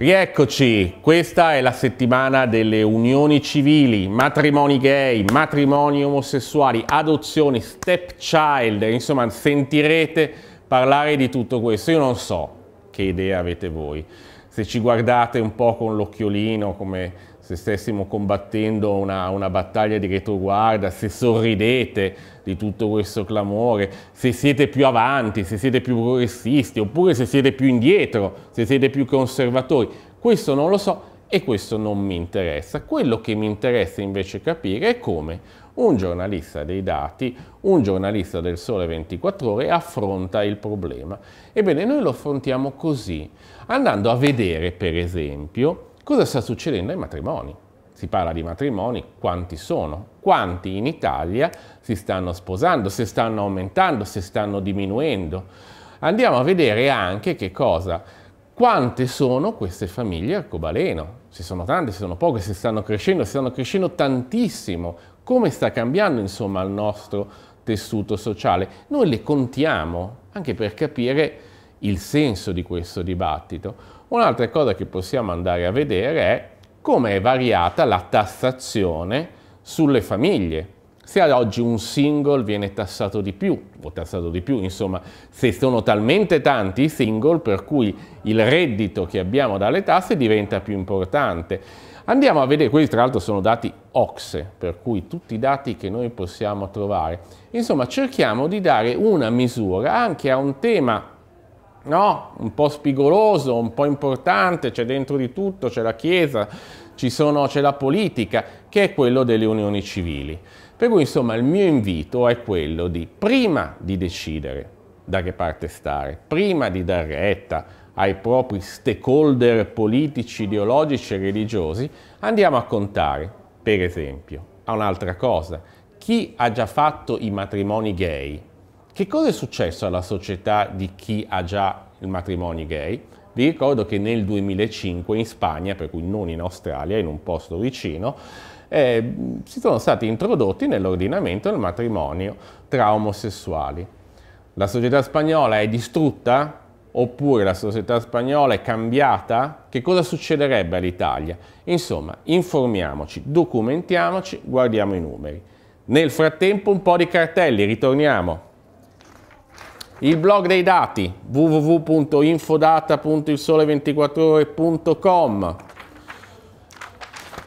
Rieccoci, questa è la settimana delle unioni civili, matrimoni gay, matrimoni omosessuali, adozioni, stepchild, insomma sentirete parlare di tutto questo. Io non so che idea avete voi, se ci guardate un po' con l'occhiolino come se stessimo combattendo una, una, battaglia di retroguarda, se sorridete di tutto questo clamore, se siete più avanti, se siete più progressisti, oppure se siete più indietro, se siete più conservatori. Questo non lo so e questo non mi interessa. Quello che mi interessa invece capire è come un giornalista dei dati, un giornalista del Sole 24 ore affronta il problema. Ebbene, noi lo affrontiamo così, andando a vedere, per esempio, Cosa sta succedendo ai matrimoni? Si parla di matrimoni, quanti sono? Quanti in Italia si stanno sposando, se stanno aumentando, se stanno diminuendo? Andiamo a vedere anche che cosa, quante sono queste famiglie arcobaleno. Se sono tante, se sono poche, se stanno crescendo, se stanno crescendo tantissimo. Come sta cambiando insomma il nostro tessuto sociale? Noi le contiamo anche per capire il senso di questo dibattito. Un'altra cosa che possiamo andare a vedere è come è variata la tassazione sulle famiglie. Se ad oggi un single viene tassato di più, o tassato di più, insomma, se sono talmente tanti i single per cui il reddito che abbiamo dalle tasse diventa più importante. Andiamo a vedere, questi tra l'altro sono dati OXE, per cui tutti i dati che noi possiamo trovare. Insomma, cerchiamo di dare una misura anche a un tema no? un po' spigoloso, un po' importante, c'è dentro di tutto, c'è la Chiesa, sono, c'è la politica, che è quello delle unioni civili. Per cui insomma il mio invito è quello di prima di decidere da che parte stare, prima di dar retta ai propri stakeholder politici, ideologici e religiosi, andiamo a contare, per esempio, a un'altra cosa, chi ha già fatto i matrimoni gay che cosa è successo alla società di chi ha già il matrimonio gay? Vi ricordo che nel 2005 in Spagna, per cui non in Australia, in un posto vicino, eh, si sono stati introdotti nell'ordinamento il matrimonio tra omosessuali. La società spagnola è distrutta? Oppure la società spagnola è cambiata? Che cosa succederebbe all'Italia? Insomma, informiamoci, documentiamoci, guardiamo i numeri. Nel frattempo un po' di cartelli, ritorniamo. Il blog dei dati www.infodata.ilsole24ore.com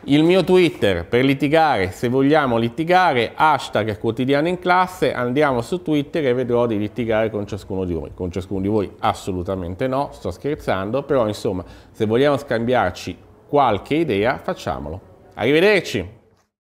il mio Twitter per litigare, se vogliamo litigare, hashtag quotidiano in classe, andiamo su Twitter e vedrò di litigare con ciascuno di voi. Con ciascuno di voi assolutamente no, sto scherzando, però insomma, se vogliamo scambiarci qualche idea, facciamolo. Arrivederci!